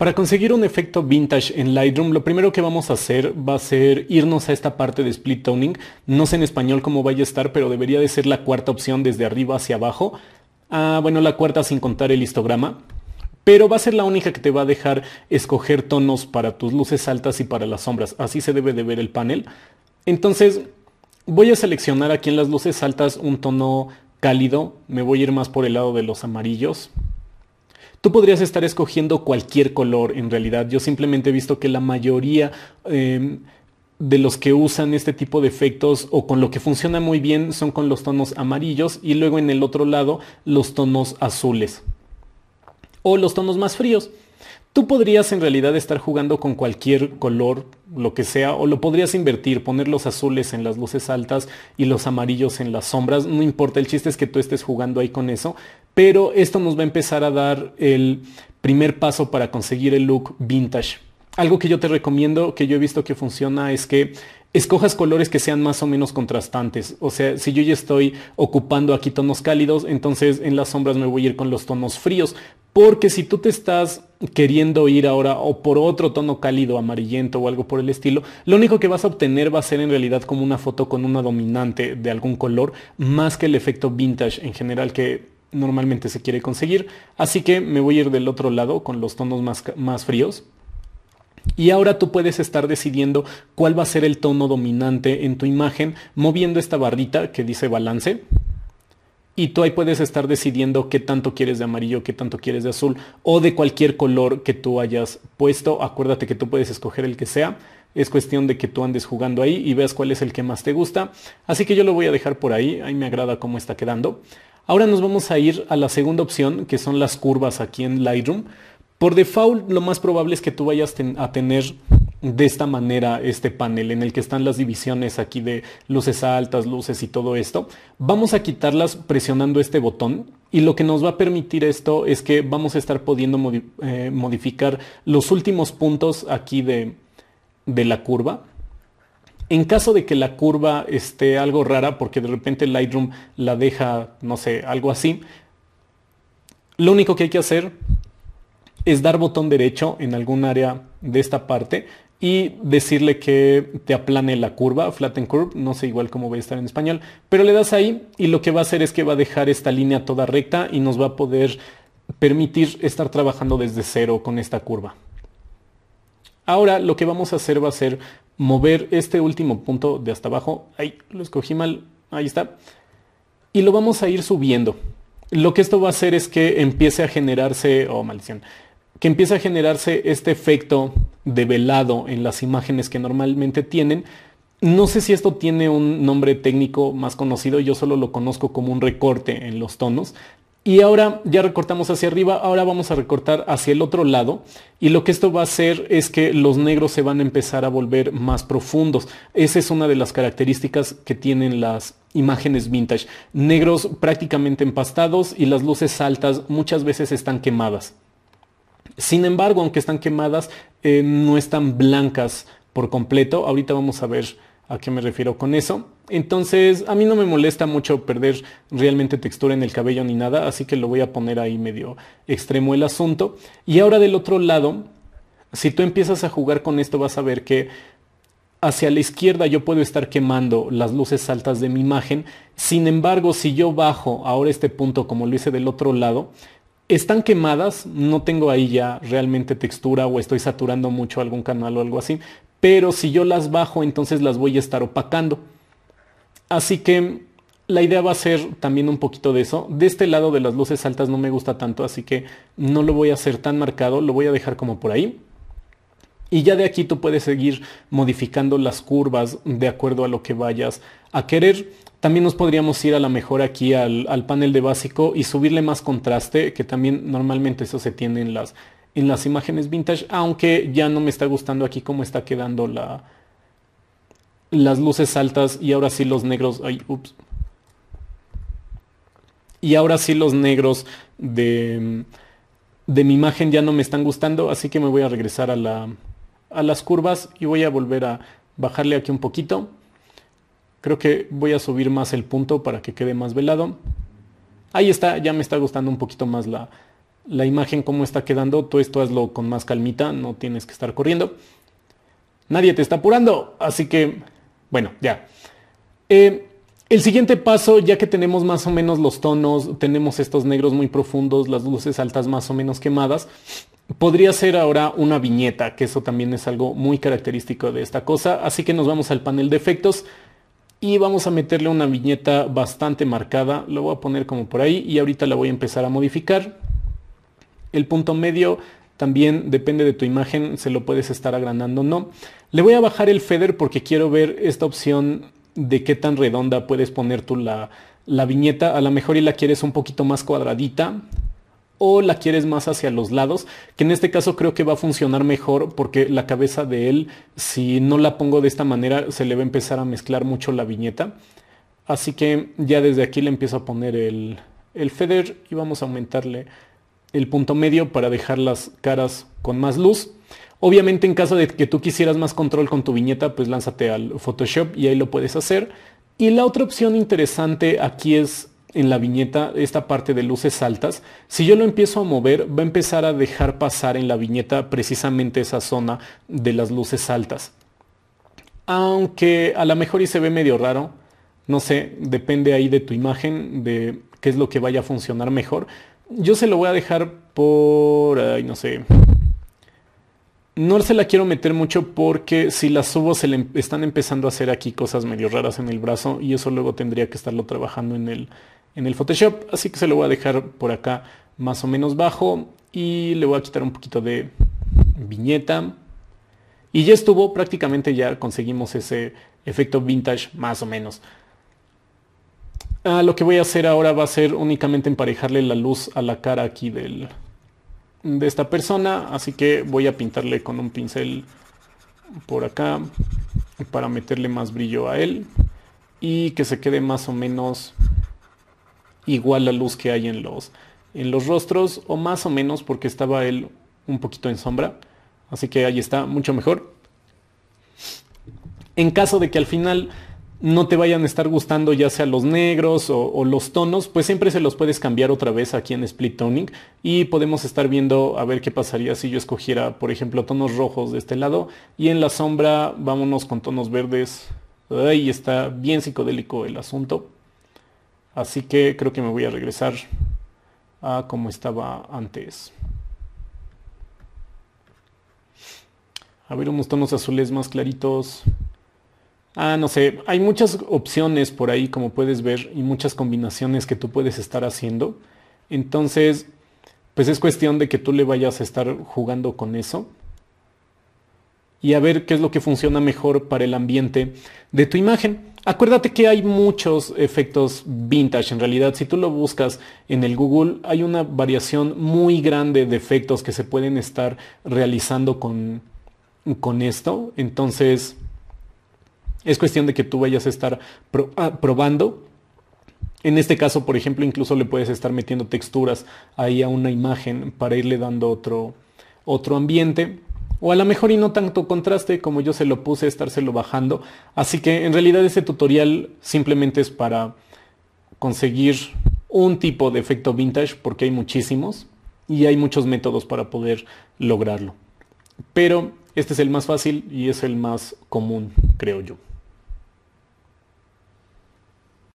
Para conseguir un efecto vintage en Lightroom, lo primero que vamos a hacer va a ser irnos a esta parte de split toning. No sé en español cómo vaya a estar, pero debería de ser la cuarta opción desde arriba hacia abajo. Ah, bueno, la cuarta sin contar el histograma. Pero va a ser la única que te va a dejar escoger tonos para tus luces altas y para las sombras. Así se debe de ver el panel. Entonces, voy a seleccionar aquí en las luces altas un tono cálido. Me voy a ir más por el lado de los amarillos. Tú podrías estar escogiendo cualquier color en realidad. Yo simplemente he visto que la mayoría... Em, de los que usan este tipo de efectos o con lo que funciona muy bien son con los tonos amarillos y luego en el otro lado los tonos azules o los tonos más fríos. Tú podrías en realidad estar jugando con cualquier color, lo que sea, o lo podrías invertir, poner los azules en las luces altas y los amarillos en las sombras, no importa, el chiste es que tú estés jugando ahí con eso pero esto nos va a empezar a dar el primer paso para conseguir el look vintage. Algo que yo te recomiendo, que yo he visto que funciona, es que escojas colores que sean más o menos contrastantes. O sea, si yo ya estoy ocupando aquí tonos cálidos, entonces en las sombras me voy a ir con los tonos fríos. Porque si tú te estás queriendo ir ahora o por otro tono cálido, amarillento o algo por el estilo, lo único que vas a obtener va a ser en realidad como una foto con una dominante de algún color, más que el efecto vintage en general que normalmente se quiere conseguir. Así que me voy a ir del otro lado con los tonos más, más fríos. Y ahora tú puedes estar decidiendo cuál va a ser el tono dominante en tu imagen moviendo esta barrita que dice balance. Y tú ahí puedes estar decidiendo qué tanto quieres de amarillo, qué tanto quieres de azul o de cualquier color que tú hayas puesto. Acuérdate que tú puedes escoger el que sea. Es cuestión de que tú andes jugando ahí y veas cuál es el que más te gusta. Así que yo lo voy a dejar por ahí. Ahí me agrada cómo está quedando. Ahora nos vamos a ir a la segunda opción, que son las curvas aquí en Lightroom. Por default, lo más probable es que tú vayas a tener de esta manera este panel en el que están las divisiones aquí de luces altas, luces y todo esto. Vamos a quitarlas presionando este botón y lo que nos va a permitir esto es que vamos a estar pudiendo eh, modificar los últimos puntos aquí de la curva. En caso de que la curva esté algo rara, porque de repente Lightroom la deja, no sé, algo así, lo único que hay que hacer es dar botón derecho en algún área de esta parte y decirle que te aplane la curva, flatten curve, no sé igual cómo va a estar en español, pero le das ahí y lo que va a hacer es que va a dejar esta línea toda recta y nos va a poder permitir estar trabajando desde cero con esta curva. Ahora lo que vamos a hacer va a ser mover este último punto de hasta abajo. Ahí lo escogí mal. Ahí está. Y lo vamos a ir subiendo. Lo que esto va a hacer es que empiece a generarse, oh maldición, que empiece a generarse este efecto de velado en las imágenes que normalmente tienen. No sé si esto tiene un nombre técnico más conocido, yo solo lo conozco como un recorte en los tonos, y ahora ya recortamos hacia arriba, ahora vamos a recortar hacia el otro lado y lo que esto va a hacer es que los negros se van a empezar a volver más profundos. Esa es una de las características que tienen las imágenes vintage. Negros prácticamente empastados y las luces altas muchas veces están quemadas. Sin embargo, aunque están quemadas, eh, no están blancas por completo. Ahorita vamos a ver ¿A qué me refiero con eso? Entonces, a mí no me molesta mucho perder realmente textura en el cabello ni nada, así que lo voy a poner ahí medio extremo el asunto. Y ahora del otro lado, si tú empiezas a jugar con esto, vas a ver que hacia la izquierda yo puedo estar quemando las luces altas de mi imagen. Sin embargo, si yo bajo ahora este punto como lo hice del otro lado, están quemadas, no tengo ahí ya realmente textura o estoy saturando mucho algún canal o algo así, pero si yo las bajo, entonces las voy a estar opacando. Así que la idea va a ser también un poquito de eso. De este lado de las luces altas no me gusta tanto, así que no lo voy a hacer tan marcado, lo voy a dejar como por ahí. Y ya de aquí tú puedes seguir modificando las curvas de acuerdo a lo que vayas a querer. También nos podríamos ir a la mejor aquí al, panel de básico y subirle más contraste, que también normalmente eso se tiene en las, en las imágenes vintage, aunque ya no me está gustando aquí cómo está quedando la, las luces altas y ahora sí los negros, Y ahora sí los negros de, de mi imagen ya no me están gustando, así que me voy a regresar a las curvas y voy a volver a bajarle aquí un poquito. Creo que voy a subir más el punto para que quede más velado. Ahí está, ya me está gustando un poquito más la, la imagen cómo está quedando, todo esto hazlo con más calmita, no tienes que estar corriendo. Nadie te está apurando, así que, bueno, ya. Eh, el siguiente paso, ya que tenemos más o menos los tonos, tenemos estos negros muy profundos, las luces altas más o menos quemadas, podría ser ahora una viñeta, que eso también es algo muy característico de esta cosa. Así que nos vamos al panel de efectos y vamos a meterle una viñeta bastante marcada. Lo voy a poner como por ahí y ahorita la voy a empezar a modificar. El punto medio también depende de tu imagen, se lo puedes estar agrandando o no. Le voy a bajar el feather porque quiero ver esta opción de qué tan redonda puedes poner tú la, viñeta. A lo mejor y la quieres un poquito más cuadradita o la quieres más hacia los lados, que en este caso creo que va a funcionar mejor porque la cabeza de él, si no la pongo de esta manera, se le va a empezar a mezclar mucho la viñeta. Así que ya desde aquí le empiezo a poner el, el feather y vamos a aumentarle el punto medio para dejar las caras con más luz. Obviamente en caso de que tú quisieras más control con tu viñeta, pues lánzate al Photoshop y ahí lo puedes hacer. Y la otra opción interesante aquí es en la viñeta esta parte de luces altas, si yo lo empiezo a mover, va a empezar a dejar pasar en la viñeta precisamente esa zona de las luces altas. Aunque a lo mejor y se ve medio raro, no sé, depende ahí de tu imagen, de qué es lo que vaya a funcionar mejor, yo se lo voy a dejar por... Ay, no sé. No se la quiero meter mucho porque si la subo se le em-, están empezando a hacer aquí cosas medio raras en el brazo y eso luego tendría que estarlo trabajando en el, en el Photoshop. Así que se lo voy a dejar por acá más o menos bajo y le voy a quitar un poquito de viñeta. Y ya estuvo, prácticamente ya conseguimos ese efecto vintage más o menos. Ah, lo que voy a hacer ahora va a ser únicamente emparejarle la luz a la cara aquí del, de esta persona. Así que voy a pintarle con un pincel por acá para meterle más brillo a él y que se quede más o menos igual la luz que hay en los, en los rostros o más o menos porque estaba él un poquito en sombra. Así que ahí está, mucho mejor. En caso de que al final no te vayan a estar gustando ya sea los negros o, los tonos, pues siempre se los puedes cambiar otra vez aquí en Split Toning y podemos estar viendo a ver qué pasaría si yo escogiera, por ejemplo, tonos rojos de este lado y en la sombra vámonos con tonos verdes. Ahí está bien psicodélico el asunto. Así que creo que me voy a regresar a como estaba antes. A ver unos tonos azules más claritos. Ah, no sé, hay muchas opciones por ahí, como puedes ver, y muchas combinaciones que tú puedes estar haciendo. Entonces, pues es cuestión de que tú le vayas a estar jugando con eso y a ver qué es lo que funciona mejor para el ambiente de tu imagen. Acuérdate que hay muchos efectos vintage. En realidad, si tú lo buscas en el Google, hay una variación muy grande de efectos que se pueden estar realizando con, con esto. Entonces, es cuestión de que tú vayas a estar ah, probando. En este caso, por ejemplo, incluso le puedes estar metiendo texturas ahí a una imagen para irle dando otro, otro ambiente. O a lo mejor y no tanto contraste como yo se lo puse, estárselo bajando. Así que en realidad este tutorial simplemente es para conseguir un tipo de efecto vintage porque hay muchísimos y hay muchos métodos para poder lograrlo. Pero este es el más fácil y es el más común, creo yo.